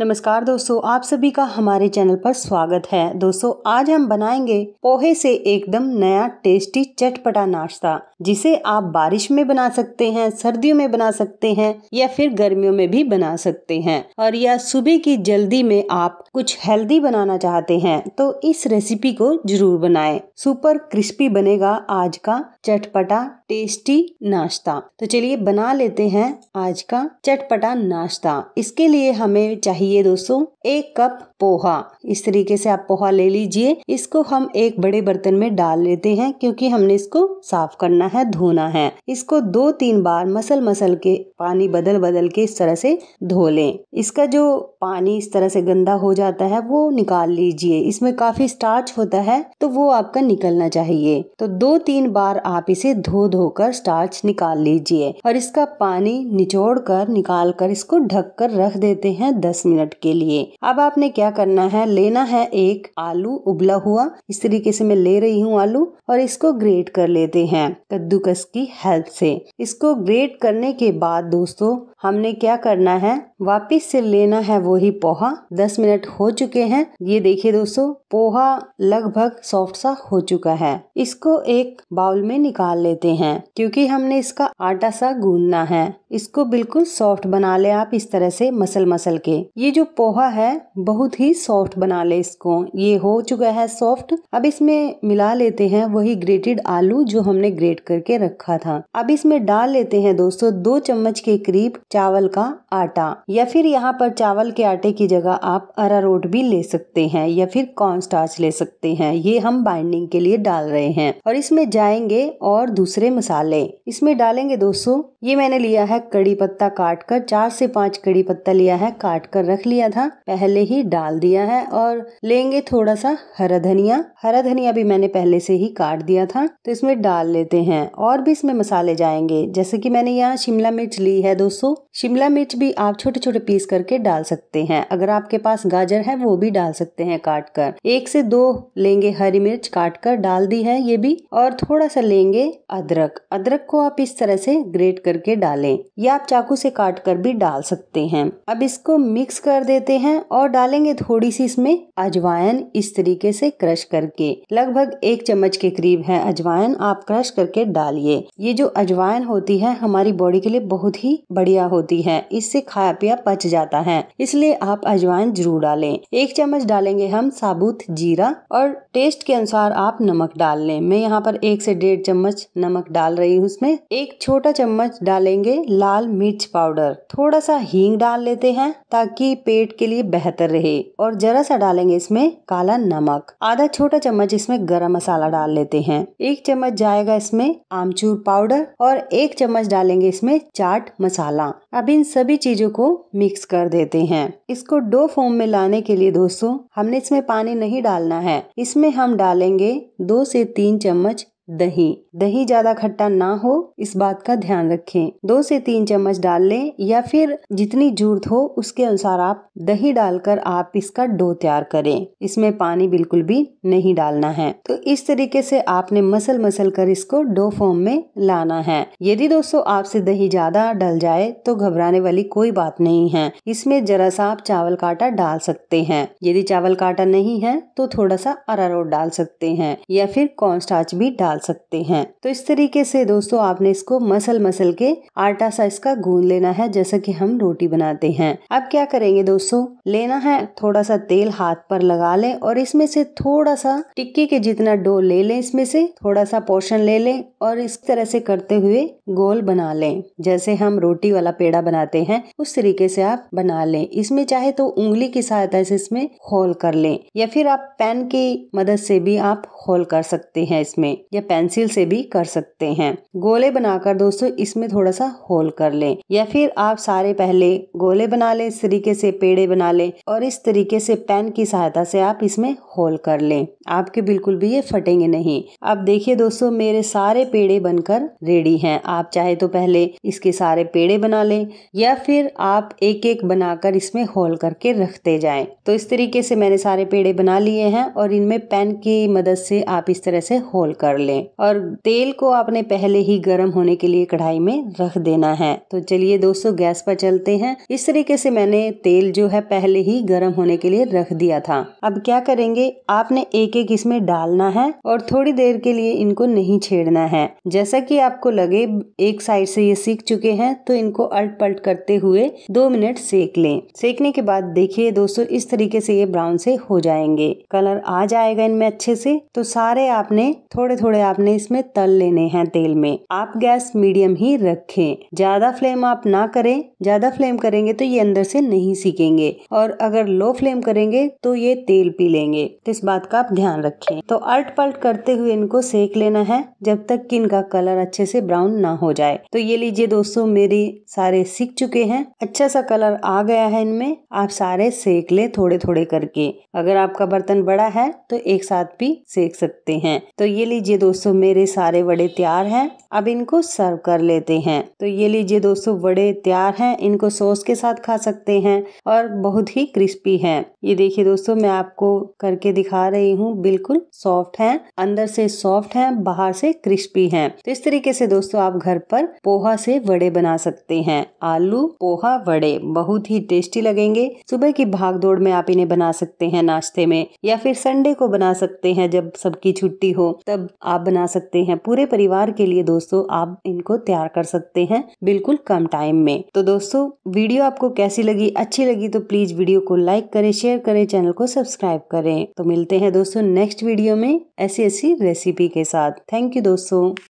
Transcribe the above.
नमस्कार दोस्तों आप सभी का हमारे चैनल पर स्वागत है दोस्तों आज हम बनाएंगे पोहे से एकदम नया टेस्टी चटपटा नाश्ता जिसे आप बारिश में बना सकते हैं सर्दियों में बना सकते हैं या फिर गर्मियों में भी बना सकते हैं और या सुबह की जल्दी में आप कुछ हेल्दी बनाना चाहते हैं तो इस रेसिपी को जरूर बनाए सुपर क्रिस्पी बनेगा आज का चटपटा टेस्टी नाश्ता तो चलिए बना लेते हैं आज का चटपटा नाश्ता इसके लिए हमें चाहिए लिए दोस्तों एक कप पोहा इस तरीके से आप पोहा ले लीजिए इसको हम एक बड़े बर्तन में डाल लेते हैं क्योंकि हमने इसको साफ करना है धोना है इसको दो तीन बार मसल मसल के पानी बदल बदल के इस तरह से धो लें इसका जो पानी इस तरह से गंदा हो जाता है वो निकाल लीजिए इसमें काफी स्टार्च होता है तो वो आपका निकलना चाहिए तो दो तीन बार आप इसे धो धो कर स्टार्च निकाल लीजिए और इसका पानी निचोड़ कर निकाल कर इसको ढक कर रख देते हैं दस मिनट के लिए अब आपने क्या क्या करना है लेना है एक आलू उबला हुआ इस तरीके से मैं ले रही हूँ आलू और इसको ग्रेट कर लेते हैं कद्दूकस की हेल्प से इसको ग्रेट करने के बाद दोस्तों हमने क्या करना है वापिस से लेना है वही पोहा दस मिनट हो चुके हैं ये देखिए दोस्तों पोहा लगभग सॉफ्ट सा हो चुका है इसको एक बाउल में निकाल लेते हैं क्योंकि हमने इसका आटा सा गूंदना है इसको बिल्कुल सॉफ्ट बना ले आप इस तरह से मसल मसल के ये जो पोहा है बहुत ही सॉफ्ट बना ले इसको ये हो चुका है सॉफ्ट अब इसमें मिला लेते हैं वही ग्रेटेड आलू जो हमने ग्रेट करके रखा था अब इसमें डाल लेते हैं दोस्तों दो चम्मच के करीब चावल का आटा या फिर यहाँ पर चावल के आटे की जगह आप अरारोट भी ले सकते हैं या फिर कॉर्न स्टार्च ले सकते हैं ये हम बाइंडिंग के लिए डाल रहे हैं और इसमें जाएंगे और दूसरे मसाले इसमें डालेंगे दोस्तों ये मैंने लिया है कड़ी पत्ता काट कर चार से पांच कड़ी पत्ता लिया है काट कर रख लिया था पहले ही डाल दिया है और लेंगे थोड़ा सा हरा धनिया हरा धनिया भी मैंने पहले से ही काट दिया था तो इसमें डाल लेते हैं और भी इसमें मसाले जाएंगे जैसे कि मैंने यहाँ शिमला मिर्च ली है दोस्तों शिमला मिर्च भी आप छोटे छोटे पीस करके डाल सकते हैं अगर आपके पास गाजर है वो भी डाल सकते हैं काट कर एक से दो लेंगे हरी मिर्च काट कर डाल दी है ये भी और थोड़ा सा लेंगे अदरक अदरक को आप इस तरह से ग्रेट करके डालें या आप चाकू से काट कर भी डाल सकते हैं अब इसको मिक्स कर देते हैं और डालेंगे थोड़ी सी इसमें अजवाइन इस तरीके से क्रश करके लगभग एक चम्मच के करीब है अजवाइन आप क्रश करके डालिए ये जो अजवाइन होती है हमारी बॉडी के लिए बहुत ही बढ़िया होती है इससे खाया पिया पच जाता है इसलिए आप अजवाइन जरूर डालें एक चम्मच डालेंगे हम साबुत जीरा और टेस्ट के अनुसार आप नमक डाल लें मैं यहाँ पर एक से डेढ़ चम्मच नमक डाल रही हूँ उसमें एक छोटा चम्मच डालेंगे लाल मिर्च पाउडर थोड़ा सा हींग डाल लेते हैं ताकि पेट के लिए बेहतर रहे और जरा सा डालेंगे इसमें काला नमक आधा छोटा चम्मच इसमें गरम मसाला डाल लेते हैं एक चम्मच जाएगा इसमें आमचूर पाउडर और एक चम्मच डालेंगे इसमें चाट मसाला अब इन सभी चीजों को मिक्स कर देते हैं इसको डो फॉर्म में लाने के लिए दोस्तों हमने इसमें पानी नहीं डालना है इसमें हम डालेंगे दो से तीन चम्मच दही दही ज्यादा खट्टा ना हो इस बात का ध्यान रखें दो से तीन चम्मच डाल लें या फिर जितनी जरूरत हो उसके अनुसार आप दही डालकर आप इसका डो तैयार करें इसमें पानी बिल्कुल भी नहीं डालना है तो इस तरीके से आपने मसल मसल कर इसको डो फॉर्म में लाना है यदि दोस्तों आपसे दही ज्यादा डल जाए तो घबराने वाली कोई बात नहीं है इसमें जरा सा आप चावल काटा डाल सकते हैं यदि चावल काटा नहीं है तो थोड़ा सा अरारोट डाल सकते हैं या फिर कॉर्न स्टार्च भी डाल डाल सकते हैं तो इस तरीके से दोस्तों आपने इसको मसल मसल के आटा सा इसका गूंद लेना है जैसा कि हम रोटी बनाते हैं अब क्या करेंगे दोस्तों लेना है थोड़ा सा तेल हाथ पर लगा लें और इसमें से थोड़ा सा टिक्की के जितना डो ले लें इसमें से थोड़ा सा पोर्शन ले लें और इस तरह से करते हुए गोल बना लें जैसे हम रोटी वाला पेड़ा बनाते हैं उस तरीके से आप बना लें इसमें चाहे तो उंगली की सहायता से इसमें होल कर लें या फिर आप पेन की मदद से भी आप होल कर सकते हैं इसमें या पेंसिल से भी कर सकते हैं गोले बनाकर दोस्तों इसमें थोड़ा सा होल कर लें या फिर आप सारे पहले गोले बना लें इस तरीके से पेड़े बना लें और इस तरीके से पेन की सहायता से आप इसमें होल कर लें आपके बिल्कुल भी ये फटेंगे नहीं अब देखिए दोस्तों मेरे सारे पेड़े बनकर रेडी हैं आप चाहे तो पहले इसके सारे पेड़े बना लें या फिर आप एक एक बनाकर इसमें होल करके रखते जाएं तो इस तरीके से मैंने सारे पेड़े बना लिए हैं और इनमें पेन की मदद से आप इस तरह से होल कर लें लें और तेल को आपने पहले ही गर्म होने के लिए कढ़ाई में रख देना है तो चलिए दोस्तों गैस पर चलते हैं इस तरीके से मैंने तेल जो है पहले ही गर्म होने के लिए रख दिया था अब क्या करेंगे आपने एक एक इसमें डालना है और थोड़ी देर के लिए इनको नहीं छेड़ना है जैसा कि आपको लगे एक साइड से ये सीख चुके हैं तो इनको अल्ट पलट करते हुए दो मिनट सेक लें सेकने के बाद देखिए दोस्तों इस तरीके से ये ब्राउन से हो जाएंगे कलर आ जाएगा इनमें अच्छे से तो सारे आपने थोड़े थोड़े आपने इसमें तल लेने हैं तेल में आप गैस मीडियम ही रखें ज्यादा फ्लेम आप ना करें ज्यादा फ्लेम करेंगे तो ये अंदर से नहीं सीखेंगे और अगर लो फ्लेम करेंगे तो ये तेल पी लेंगे तो इस बात का आप ध्यान रखें तो अल्ट पलट करते हुए इनको सेक लेना है जब तक कि इनका कलर अच्छे से ब्राउन ना हो जाए तो ये लीजिए दोस्तों मेरी सारे सीख चुके हैं अच्छा सा कलर आ गया है इनमें आप सारे सेक ले थोड़े थोड़े करके अगर आपका बर्तन बड़ा है तो एक साथ भी सेक सकते हैं तो ये लीजिए दोस्तों दोस्तों मेरे सारे वड़े तैयार हैं अब इनको सर्व कर लेते हैं तो ये लीजिए दोस्तों बड़े तैयार हैं इनको सॉस के साथ खा सकते हैं और बहुत ही क्रिस्पी हैं ये देखिए दोस्तों मैं आपको करके दिखा रही हूँ बिल्कुल सॉफ्ट हैं अंदर से सॉफ्ट हैं बाहर से क्रिस्पी हैं तो इस तरीके से दोस्तों आप घर पर पोहा से वड़े बना सकते हैं आलू पोहा वड़े बहुत ही टेस्टी लगेंगे सुबह की भाग दौड़ में आप इन्हें बना सकते हैं नाश्ते में या फिर संडे को बना सकते हैं जब सबकी छुट्टी हो तब आप आप बना सकते हैं पूरे परिवार के लिए दोस्तों आप इनको तैयार कर सकते हैं बिल्कुल कम टाइम में तो दोस्तों वीडियो आपको कैसी लगी अच्छी लगी तो प्लीज वीडियो को लाइक करें शेयर करें चैनल को सब्सक्राइब करें तो मिलते हैं दोस्तों नेक्स्ट वीडियो में ऐसी ऐसी रेसिपी के साथ थैंक यू दोस्तों